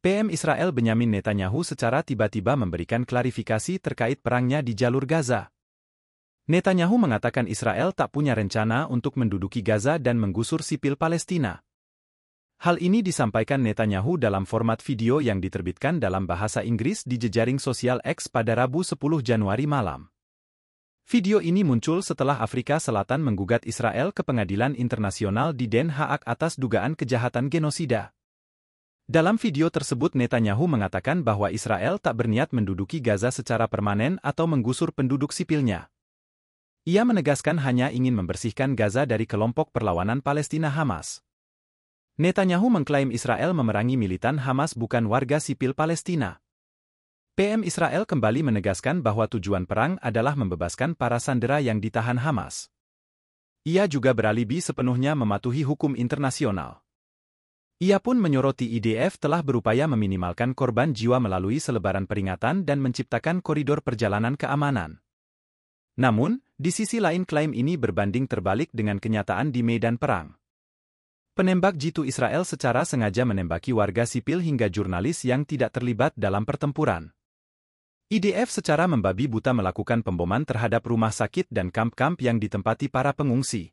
PM Israel Benyamin Netanyahu secara tiba-tiba memberikan klarifikasi terkait perangnya di jalur Gaza. Netanyahu mengatakan Israel tak punya rencana untuk menduduki Gaza dan menggusur sipil Palestina. Hal ini disampaikan Netanyahu dalam format video yang diterbitkan dalam bahasa Inggris di jejaring sosial X pada Rabu 10 Januari malam. Video ini muncul setelah Afrika Selatan menggugat Israel ke pengadilan internasional di Den Haag atas dugaan kejahatan genosida. Dalam video tersebut Netanyahu mengatakan bahwa Israel tak berniat menduduki Gaza secara permanen atau menggusur penduduk sipilnya. Ia menegaskan hanya ingin membersihkan Gaza dari kelompok perlawanan Palestina Hamas. Netanyahu mengklaim Israel memerangi militan Hamas bukan warga sipil Palestina. PM Israel kembali menegaskan bahwa tujuan perang adalah membebaskan para sandera yang ditahan Hamas. Ia juga beralibi sepenuhnya mematuhi hukum internasional. Ia pun menyoroti IDF telah berupaya meminimalkan korban jiwa melalui selebaran peringatan dan menciptakan koridor perjalanan keamanan. Namun, di sisi lain klaim ini berbanding terbalik dengan kenyataan di medan perang. Penembak jitu Israel secara sengaja menembaki warga sipil hingga jurnalis yang tidak terlibat dalam pertempuran. IDF secara membabi buta melakukan pemboman terhadap rumah sakit dan kamp-kamp yang ditempati para pengungsi.